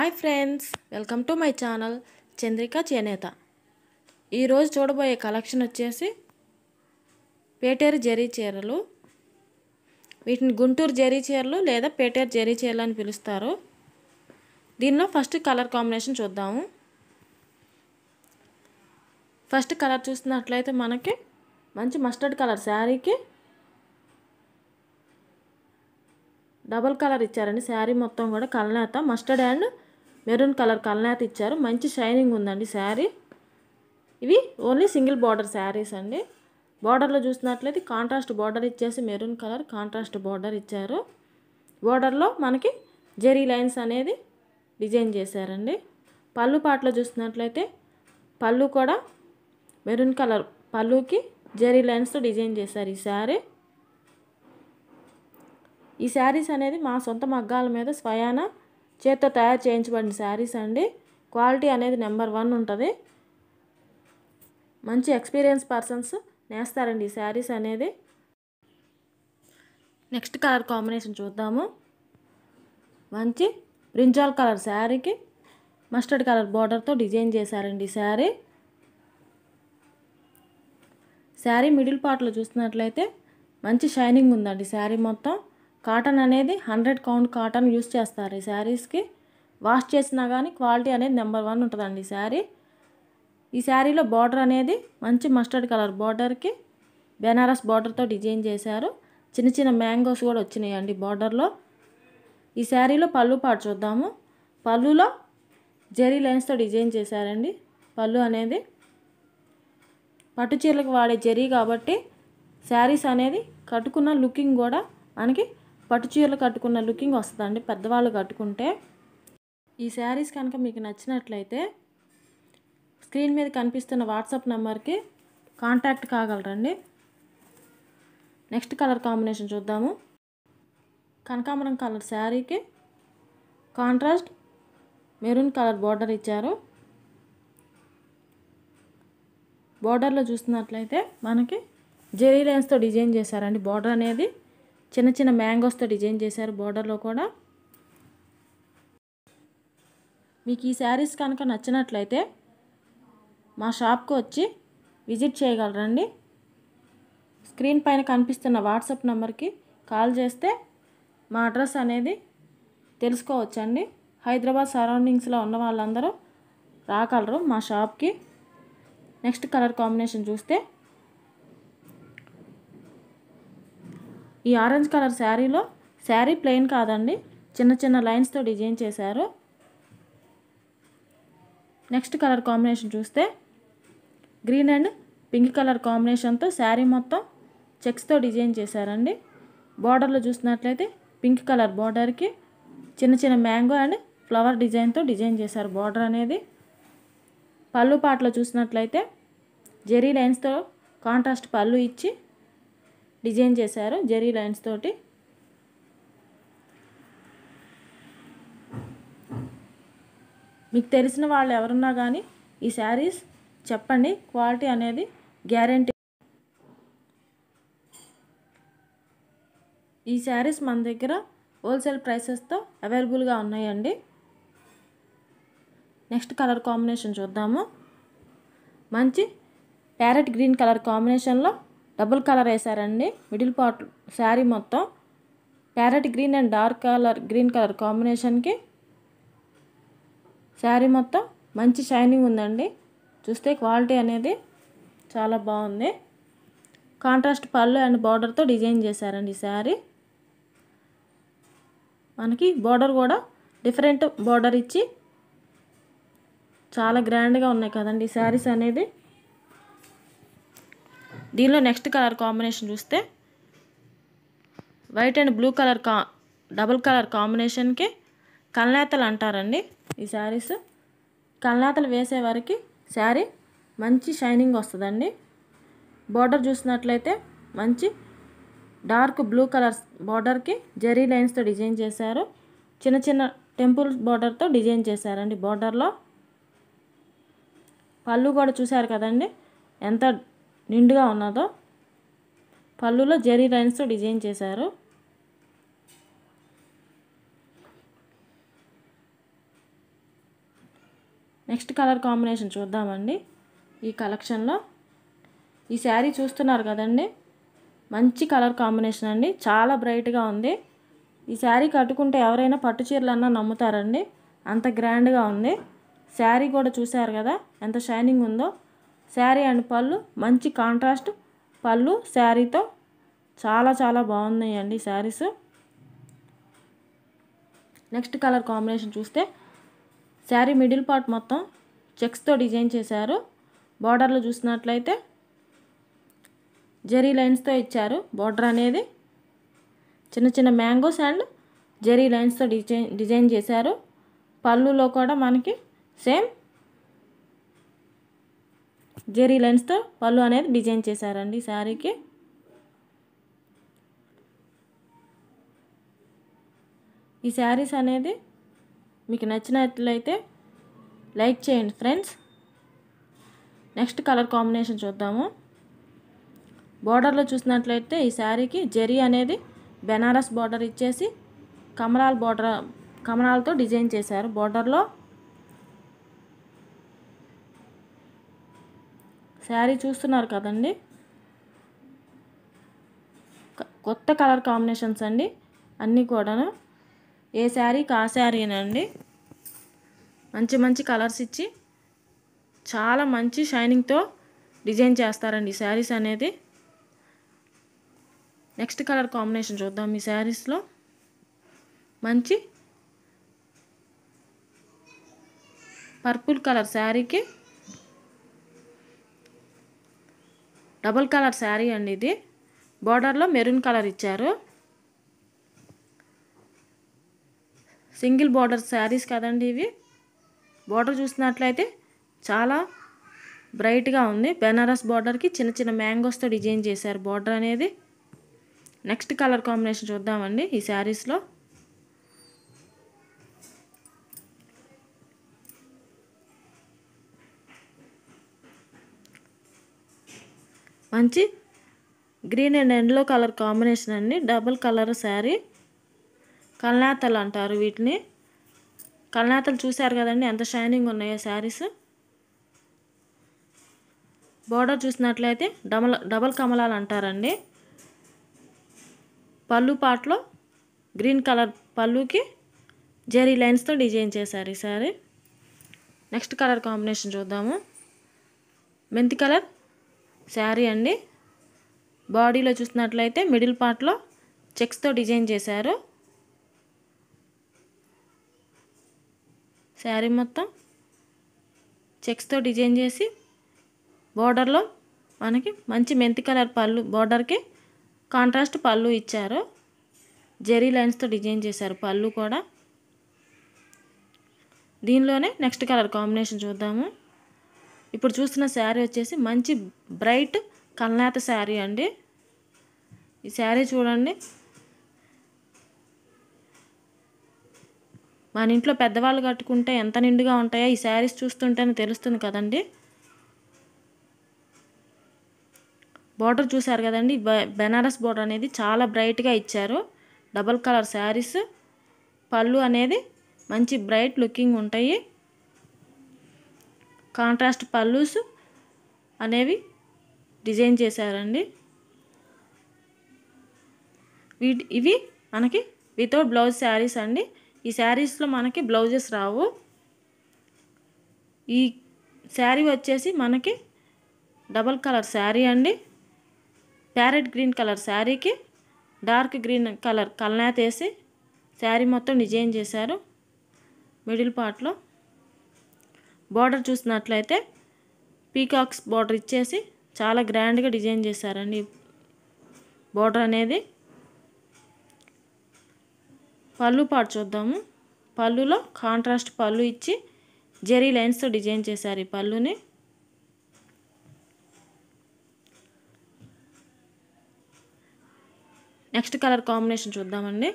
hi friends welcome to my channel Chandrika చేనేత ఈరోజు చూడబోయే కలెక్షన్ వచ్చేసి పేటేరు జరీ చీరలు వీటిని గుంటూరు జరీ చీరలు లేదా పేటేరు జరీ చీరలు అని పిలుస్తారు దీనిలో ఫస్ట్ కలర్ కాంబినేషన్ చూద్దాము ఫస్ట్ కలర్ చూసినట్లయితే మనకి మంచి మస్టర్డ్ కలర్ శారీకి డబుల్ కలర్ ఇచ్చారండి శారీ మొత్తం కూడా కలనేత మస్టర్డ్ అండ్ మెరూన్ కలర్ కల్నాత్ ఇచ్చారు మంచి షైనింగ్ ఉందండి శారీ ఇవి ఓన్లీ సింగిల్ బార్డర్ శారీస్ అండి బార్డర్లో చూసినట్లయితే కాంట్రాస్ట్ బార్డర్ ఇచ్చేసి మెరూన్ కలర్ కాంట్రాస్ట్ బార్డర్ ఇచ్చారు బార్డర్లో మనకి జెరీ లైన్స్ అనేది డిజైన్ చేశారండి పళ్ళు పాటలో చూసినట్లయితే పళ్ళు కూడా మెరూన్ కలర్ పళ్ళుకి జెరీ లైన్స్తో డిజైన్ చేశారు ఈ శారీ ఈ శారీస్ అనేది మా సొంత మగ్గాల మీద స్వయానా చేత్తో తయారు చేయించబడిన శారీస్ అండి క్వాలిటీ అనేది నెంబర్ వన్ ఉంటుంది మంచి ఎక్స్పీరియన్స్ పర్సన్స్ నేస్తారండి ఈ శారీస్ అనేది నెక్స్ట్ కలర్ కాంబినేషన్ చూద్దాము మంచి బ్రింజాల్ కలర్ శారీకి మస్టర్డ్ కలర్ బార్డర్తో డిజైన్ చేశారండి ఈ శారీ శారీ మిడిల్ పార్ట్లో చూసినట్లయితే మంచి షైనింగ్ ఉందండి శారీ మొత్తం కాటన్ అనేది హండ్రెడ్ కౌంట్ కాటన్ యూస్ చేస్తారు ఈ శారీస్కి వాష్ చేసినా కానీ క్వాలిటీ అనేది నెంబర్ వన్ ఉంటుందండి ఈ శారీ ఈ శారీలో బార్డర్ అనేది మంచి మస్టర్డ్ కలర్ బార్డర్కి బెనారస్ బార్డర్తో డిజైన్ చేశారు చిన్న చిన్న మ్యాంగోస్ కూడా వచ్చినాయండి బార్డర్లో ఈ శారీలో పళ్ళు పాటు చూద్దాము పళ్ళులో జెరీ లైన్స్తో డిజైన్ చేశారండి పళ్ళు అనేది పట్టు చీరలకు వాడే జెరీ కాబట్టి శారీస్ అనేది కట్టుకున్న లుకింగ్ కూడా మనకి పట్టు చీరలు కట్టుకున్న లుకింగ్ వస్తుందండి పెద్దవాళ్ళు కట్టుకుంటే ఈ శారీస్ కనుక మీకు నచ్చినట్లయితే స్క్రీన్ మీద కనిపిస్తున్న వాట్సాప్ నెంబర్కి కాంటాక్ట్ కాగలరండి నెక్స్ట్ కలర్ కాంబినేషన్ చూద్దాము కనకాంబరం కలర్ శారీకి కాంట్రాస్ట్ మెరూన్ కలర్ బార్డర్ ఇచ్చారు బార్డర్లో చూస్తున్నట్లయితే మనకి జెరీ లైన్స్తో డిజైన్ చేశారండి బార్డర్ అనేది చిన్న చిన్న మ్యాంగోస్తో డిజైన్ చేశారు బోర్డర్లో కూడా మీకు ఈ శారీస్ కనుక నచ్చినట్లయితే మా షాప్కి వచ్చి విజిట్ చేయగలరండి స్క్రీన్ పైన కనిపిస్తున్న వాట్సాప్ నెంబర్కి కాల్ చేస్తే మా అడ్రస్ అనేది తెలుసుకోవచ్చండి హైదరాబాద్ సరౌండింగ్స్లో ఉన్న వాళ్ళందరూ రాగలరు మా షాప్కి నెక్స్ట్ కలర్ కాంబినేషన్ చూస్తే ఈ ఆరెంజ్ కలర్ శారీలో శారీ ప్లెయిన్ కాదండి చిన్న చిన్న లైన్స్తో డిజైన్ చేశారు నెక్స్ట్ కలర్ కాంబినేషన్ చూస్తే గ్రీన్ అండ్ పింక్ కలర్ కాంబినేషన్తో శారీ మొత్తం చెక్స్తో డిజైన్ చేశారండి బార్డర్లో చూసినట్లయితే పింక్ కలర్ బార్డర్కి చిన్న చిన్న మ్యాంగో అండ్ ఫ్లవర్ డిజైన్తో డిజైన్ చేశారు బార్డర్ అనేది పళ్ళు పాటలో చూసినట్లయితే జెరీ లైన్స్తో కాంట్రాస్ట్ పళ్ళు ఇచ్చి డిజైన్ చేశారు జరీ లైన్స్ తోటి మీకు తెలిసిన వాళ్ళు ఎవరున్నా కానీ ఈ శారీస్ చెప్పండి క్వాలిటీ అనేది గ్యారంటీ ఈ శారీస్ మన దగ్గర హోల్సేల్ ప్రైసెస్తో అవైలబుల్గా ఉన్నాయండి నెక్స్ట్ కలర్ కాంబినేషన్ చూద్దాము మంచి ప్యారెట్ గ్రీన్ కలర్ కాంబినేషన్లో డబుల్ కలర్ వేసారండి మిడిల్ పార్ట్ శారీ మొత్తం parrot green and dark colour green colour కాంబినేషన్కి శారీ మొత్తం మంచి షైనింగ్ ఉందండి చూస్తే క్వాలిటీ అనేది చాలా బాగుంది కాంట్రాస్ట్ పళ్ళు అండ్ బార్డర్తో డిజైన్ చేశారండి శారీ మనకి బార్డర్ కూడా డిఫరెంట్ బార్డర్ ఇచ్చి చాలా గ్రాండ్గా ఉన్నాయి కదండి శారీస్ అనేది దీనిలో నెక్స్ట్ కలర్ కాంబినేషన్ చూస్తే వైట్ అండ్ బ్లూ కలర్ కా డబుల్ కలర్ కాంబినేషన్కి కల్నేతలు అంటారండి ఈ శారీస్ కల్నేతలు వేసే వారికి శారీ మంచి షైనింగ్ వస్తుందండి బార్డర్ చూసినట్లయితే మంచి డార్క్ బ్లూ కలర్ బార్డర్కి జెరీ లైన్స్తో డిజైన్ చేశారు చిన్న చిన్న టెంపుల్ బార్డర్తో డిజైన్ చేశారండి బార్డర్లో పళ్ళు కూడా చూశారు కదండి ఎంత నిండుగా ఉన్నదో పళ్ళులో జెరీ లైన్స్తో డిజైన్ చేశారు నెక్స్ట్ కలర్ కాంబినేషన్ చూద్దామండి ఈ కలెక్షన్లో ఈ శారీ చూస్తున్నారు కదండి మంచి కలర్ కాంబినేషన్ అండి చాలా బ్రైట్గా ఉంది ఈ శారీ కట్టుకుంటే ఎవరైనా పట్టు చీరలు అన్నా నమ్ముతారండి అంత గ్రాండ్గా ఉంది శారీ కూడా చూశారు కదా ఎంత షైనింగ్ ఉందో శారీ అండ్ పళ్ళు మంచి కాంట్రాస్ట్ పళ్ళు శారీతో చాలా చాలా బాగున్నాయండి శారీస్ నెక్స్ట్ కలర్ కాంబినేషన్ చూస్తే శారీ మిడిల్ పార్ట్ మొత్తం చెక్స్తో డిజైన్ చేశారు బార్డర్లో చూసినట్లయితే జెరీ లైన్స్తో ఇచ్చారు బార్డర్ అనేది చిన్న చిన్న మ్యాంగోస్ అండ్ జెరీ లైన్స్తో డిజైన్ డిజైన్ చేశారు పళ్ళులో కూడా మనకి సేమ్ జెరీ లైన్స్తో పళ్ళు అనేది డిజైన్ చేశారండి శారీకి ఈ శారీస్ అనేది మీకు నచ్చినట్లయితే లైక్ చేయండి ఫ్రెండ్స్ నెక్స్ట్ కలర్ కాంబినేషన్ చూద్దాము బార్డర్లో చూసినట్లయితే ఈ శారీకి జెరీ అనేది బెనారస్ బార్డర్ ఇచ్చేసి కమలాల్ బార్డర్ కమరాలతో డిజైన్ చేశారు బార్డర్లో శారీ చూస్తున్నారు కదండి కొత్త కలర్ కాంబినేషన్స్ అండి అన్నీ కూడాను ఏ శారీ కా శారీనండి మంచి మంచి కలర్స్ ఇచ్చి చాలా మంచి షైనింగ్తో డిజైన్ చేస్తారండి ఈ శారీస్ అనేది నెక్స్ట్ కలర్ కాంబినేషన్ చూద్దాం ఈ శారీస్లో మంచి పర్పుల్ కలర్ శారీకి డబుల్ కలర్ శారీ అండి ఇది బార్డర్లో మెరూన్ కలర్ ఇచ్చారు సింగిల్ బార్డర్ శారీస్ కదండి ఇవి బార్డర్ చూసినట్లయితే చాలా బ్రైట్గా ఉంది బెనారస్ బార్డర్కి చిన్న చిన్న మ్యాంగోస్తో డిజైన్ చేశారు బార్డర్ అనేది నెక్స్ట్ కలర్ కాంబినేషన్ చూద్దామండి ఈ శారీస్లో మంచి green and yellow colour combination అండి డబుల్ కలర్ శారీ కల్నాతలు అంటారు వీటిని కల్నాతలు చూశారు కదండి ఎంత షైనింగ్ ఉన్నాయో శారీస్ బోర్డర్ చూసినట్లయితే డబల్ డబల్ కమలాలు అంటారండి పళ్ళు పాటలో గ్రీన్ కలర్ పళ్ళుకి జెరీ లైన్స్తో డిజైన్ చేశారు ఈ సారీ నెక్స్ట్ కలర్ కాంబినేషన్ చూద్దాము మెంతి కలర్ శారీ అండి బాడీలో చూసినట్లయితే మిడిల్ పార్ట్లో చెక్స్తో డిజైన్ చేశారు శారీ మొత్తం చెక్స్తో డిజైన్ చేసి బోర్డర్లో మనకి మంచి మెంతి కలర్ పళ్ళు బోర్డర్కి కాంట్రాస్ట్ పళ్ళు ఇచ్చారు జెరీ లైన్స్తో డిజైన్ చేశారు పళ్ళు కూడా దీనిలోనే నెక్స్ట్ కలర్ కాంబినేషన్ చూద్దాము ఇప్పుడు చూస్తున్న శారీ వచ్చేసి మంచి బ్రైట్ కల్నాత శారీ అండి ఈ శారీ చూడండి మన ఇంట్లో పెద్దవాళ్ళు కట్టుకుంటే ఎంత నిండుగా ఉంటాయో ఈ శారీస్ చూస్తుంటేనే తెలుస్తుంది కదండి బార్డర్ చూసారు కదండి బెనారస్ బార్డర్ అనేది చాలా బ్రైట్గా ఇచ్చారు డబల్ కలర్ శారీస్ పళ్ళు అనేది మంచి బ్రైట్ లుకింగ్ ఉంటాయి కాంట్రాస్ట్ పల్లూస్ అనేవి డిజైన్ చేశారండి వీటి ఇవి మనకి వితౌట్ బ్లౌజ్ శారీస్ అండి ఈ శారీస్లో మనకి బ్లౌజెస్ రావు ఈ శారీ వచ్చేసి మనకి డబల్ కలర్ శారీ అండి ప్యారెట్ గ్రీన్ కలర్ శారీకి డార్క్ గ్రీన్ కలర్ కల్నాత్ వేసి శారీ మొత్తం డిజైన్ చేశారు మిడిల్ పార్ట్లో బార్డర్ చూసినట్లయితే పీకాక్స్ బార్డర్ ఇచ్చేసి చాలా గ్రాండ్గా డిజైన్ చేశారండి బార్డర్ అనేది పళ్ళు పాటు చూద్దాము పళ్ళులో కాంట్రాస్ట్ పళ్ళు ఇచ్చి జెరీ లైన్స్తో డిజైన్ చేశారు ఈ పళ్ళుని నెక్స్ట్ కలర్ కాంబినేషన్ చూద్దామండి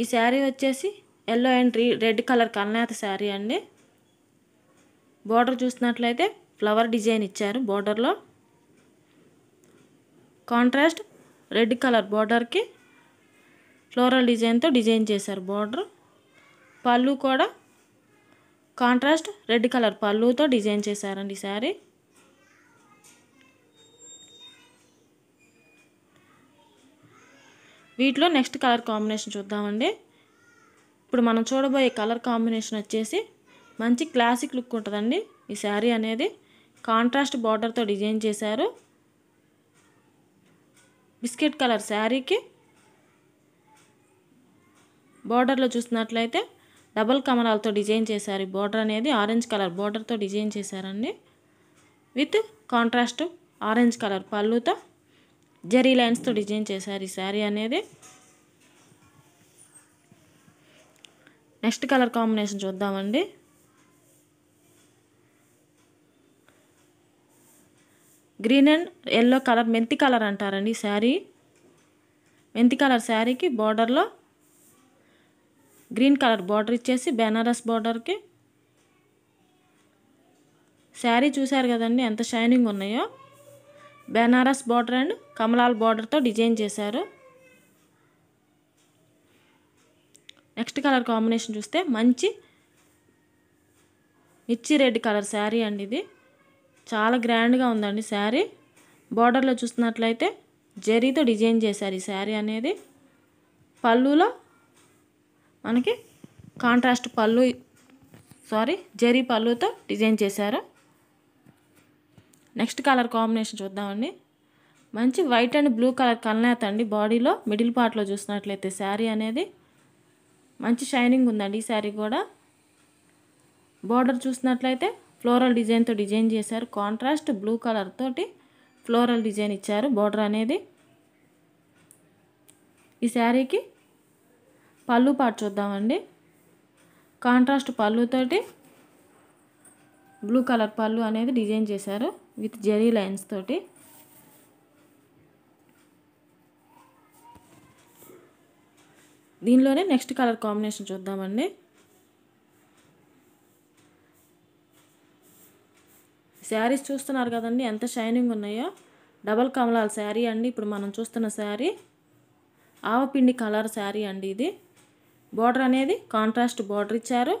ఈ శారీ వచ్చేసి ఎల్లో అండ్ రెడ్ కలర్ కలనాథ శారీ అండి బార్డర్ చూసినట్లయితే ఫ్లవర్ డిజైన్ ఇచ్చారు బార్డర్లో కాంట్రాస్ట్ రెడ్ కలర్ బార్డర్కి ఫ్లోరల్ డిజైన్తో డిజైన్ చేశారు బార్డర్ పళ్ళు కూడా కాంట్రాస్ట్ రెడ్ కలర్ పళ్ళుతో డిజైన్ చేశారండి శారీ వీటిలో నెక్స్ట్ కలర్ కాంబినేషన్ చూద్దామండి ఇప్పుడు మనం చూడబోయే కలర్ కాంబినేషన్ వచ్చేసి మంచి క్లాసిక్ లుక్ ఉంటుందండి ఈ శారీ అనేది కాంట్రాస్ట్ బార్డర్తో డిజైన్ చేశారు బిస్కెట్ కలర్ శారీకి బార్డర్లో చూసినట్లయితే డబల్ కమరాలతో డిజైన్ చేశారు బార్డర్ అనేది ఆరెంజ్ కలర్ బార్డర్తో డిజైన్ చేశారండి విత్ కాంట్రాస్ట్ ఆరెంజ్ కలర్ పళ్ళుతో జరీ లైన్స్తో డిజైన్ చేశారు ఈ శారీ అనేది నెక్స్ట్ కలర్ కాంబినేషన్ చూద్దామండి గ్రీన్ అండ్ ఎల్లో కలర్ మెంతి కలర్ అంటారండి శారీ మెంతి కలర్ శారీకి బార్డర్లో గ్రీన్ కలర్ బార్డర్ ఇచ్చేసి బెనారస్ బార్డర్కి శారీ చూశారు కదండి ఎంత షైనింగ్ ఉన్నాయో బెనారస్ బార్డర్ అండ్ కమలాల్ బార్డర్తో డిజైన్ చేశారు నెక్స్ట్ కలర్ కాంబినేషన్ చూస్తే మంచి మిర్చి రెడ్ కలర్ శారీ అండి ఇది చాలా గ్రాండ్గా ఉందండి శారీ బార్డర్లో చూస్తున్నట్లయితే జరీతో డిజైన్ చేశారు ఈ శారీ అనేది పళ్ళులో మనకి కాంట్రాస్ట్ పళ్ళు సారీ జరీ పళ్ళుతో డిజైన్ చేశారు నెక్స్ట్ కలర్ కాంబినేషన్ చూద్దామండి మంచి వైట్ అండ్ బ్లూ కలర్ కలనేత అండి బాడీలో మిడిల్ పార్ట్లో చూసినట్లయితే శారీ అనేది మంచి షైనింగ్ ఉందండి ఈ శారీ కూడా బార్డర్ చూసినట్లయితే ఫ్లోరల్ డిజైన్తో డిజైన్ చేశారు కాంట్రాస్ట్ బ్లూ కలర్ తోటి ఫ్లోరల్ డిజైన్ ఇచ్చారు బార్డర్ అనేది ఈ శారీకి పళ్ళు పాటు చూద్దామండి కాంట్రాస్ట్ పళ్ళుతోటి బ్లూ కలర్ పళ్ళు అనేది డిజైన్ చేశారు విత్ జెరీ లైన్స్ తోటి దీనిలోనే నెక్స్ట్ కలర్ కాంబినేషన్ చూద్దామండి శారీస్ చూస్తున్నారు కదండి ఎంత షైనింగ్ ఉన్నాయో డబల్ కమలాల శారీ అండి ఇప్పుడు మనం చూస్తున్న శారీ ఆవపిండి కలర్ శారీ అండి ఇది బార్డర్ అనేది కాంట్రాస్ట్ బార్డర్ ఇచ్చారు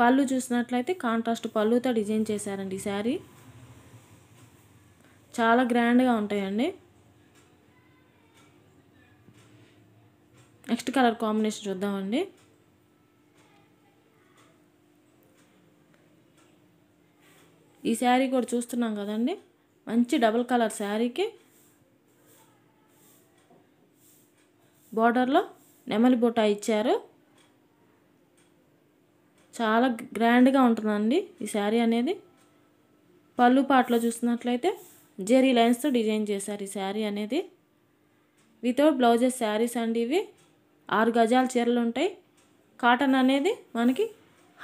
పళ్ళు చూసినట్లయితే కాంట్రాస్ట్ పళ్ళుతో డిజైన్ చేశారండి ఈ శారీ చాలా గ్రాండ్గా ఉంటాయండి నెక్స్ట్ కలర్ కాంబినేషన్ చూద్దామండి ఈ శారీ కూడా చూస్తున్నాం కదండి మంచి డబుల్ కలర్ శారీకి బార్డర్లో నెమలి బుటా ఇచ్చారు చాలా గ్రాండ్గా ఉంటుందండి ఈ శారీ అనేది పళ్ళు పాటలో చూసినట్లయితే జెరీ లైన్స్తో డిజైన్ చేశారు ఈ శారీ అనేది వితౌట్ బ్లౌజెస్ శారీస్ అండి ఇవి ఆరు గజాల చీరలు ఉంటాయి కాటన్ అనేది మనకి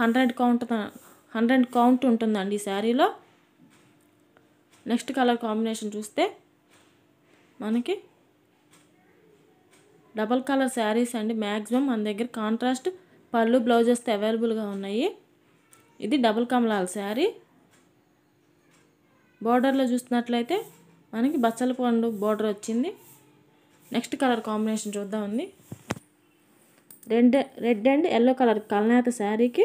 హండ్రెడ్ కౌంట్ హండ్రెడ్ కౌంట్ ఉంటుందండి ఈ శారీలో నెక్స్ట్ కలర్ కాంబినేషన్ చూస్తే మనకి డబల్ కలర్ శారీస్ అండి మ్యాక్సిమం మన దగ్గర కాంట్రాస్ట్ పళ్ళు బ్లౌజెస్ అవైలబుల్గా ఉన్నాయి ఇది డబుల్ కమలాల శారీ బార్డర్లో చూసినట్లయితే మనకి బచ్చల పండు బార్డర్ వచ్చింది నెక్స్ట్ కలర్ కాంబినేషన్ చూద్దామండి red red and yellow colour కల్నాత శారీకి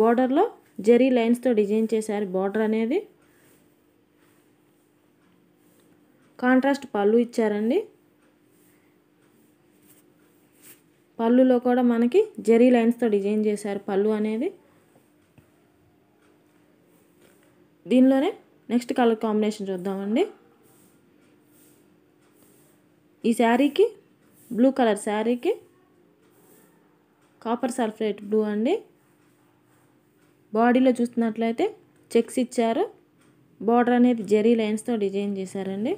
బోర్డర్లో జెరీ లైన్స్తో డిజైన్ చేశారు బోర్డర్ అనేది కాంట్రాస్ట్ పళ్ళు ఇచ్చారండి పళ్ళులో కూడా మనకి జెరీ లైన్స్తో డిజైన్ చేశారు పళ్ళు అనేది దీనిలోనే నెక్స్ట్ కలర్ కాంబినేషన్ చూద్దామండి ఈ శారీకి బ్లూ కలర్ శారీకి కాపర్ సల్ఫేట్ బ్లూ అండి బాడీలో చూస్తున్నట్లయితే చెక్స్ ఇచ్చారు బార్డర్ అనేది జెరీ లైన్స్తో డిజైన్ చేశారండి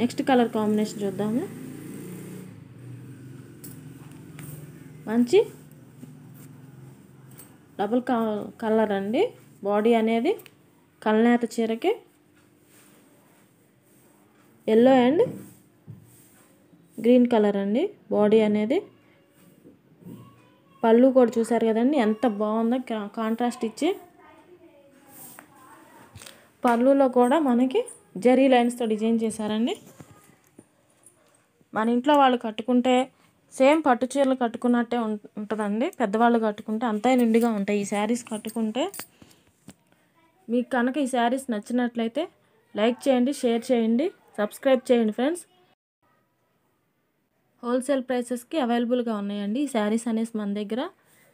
నెక్స్ట్ కలర్ కాంబినేషన్ చూద్దాము మంచి డబుల్ కలర్ అండి బాడీ అనేది కల్నేత చీరకి ఎల్లో అండ్ గ్రీన్ కలర్ అండి బాడీ అనేది పళ్ళు కూడా చూసారు కదండి ఎంత బాగుందో కాంట్రాస్ట్ ఇచ్చి పళ్ళులో కూడా మనకి జరీ లైన్స్తో డిజైన్ చేశారండి మన ఇంట్లో వాళ్ళు కట్టుకుంటే సేమ్ పట్టు చీరలు కట్టుకున్నట్టే ఉంటుందండి పెద్దవాళ్ళు కట్టుకుంటే అంతే నిండుగా ఉంటాయి ఈ శారీస్ కట్టుకుంటే మీకు కనుక ఈ శారీస్ నచ్చినట్లయితే లైక్ చేయండి షేర్ చేయండి సబ్స్క్రైబ్ చేయండి ఫ్రెండ్స్ హోల్సేల్ ప్రైసెస్కి అవైలబుల్గా ఉన్నాయండి ఈ శారీస్ అనేసి మన దగ్గర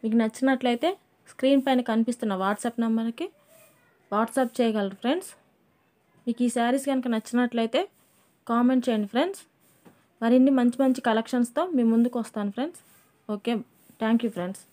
మీకు నచ్చినట్లయితే స్క్రీన్ పైన కనిపిస్తున్న వాట్సాప్ నెంబర్కి వాట్సాప్ చేయగలరు ఫ్రెండ్స్ మీకు ఈ శారీస్ కనుక నచ్చినట్లయితే కామెంట్ చేయండి ఫ్రెండ్స్ మరిన్ని మంచి మంచి కలెక్షన్స్తో మీ ముందుకు వస్తాను friends okay thank you friends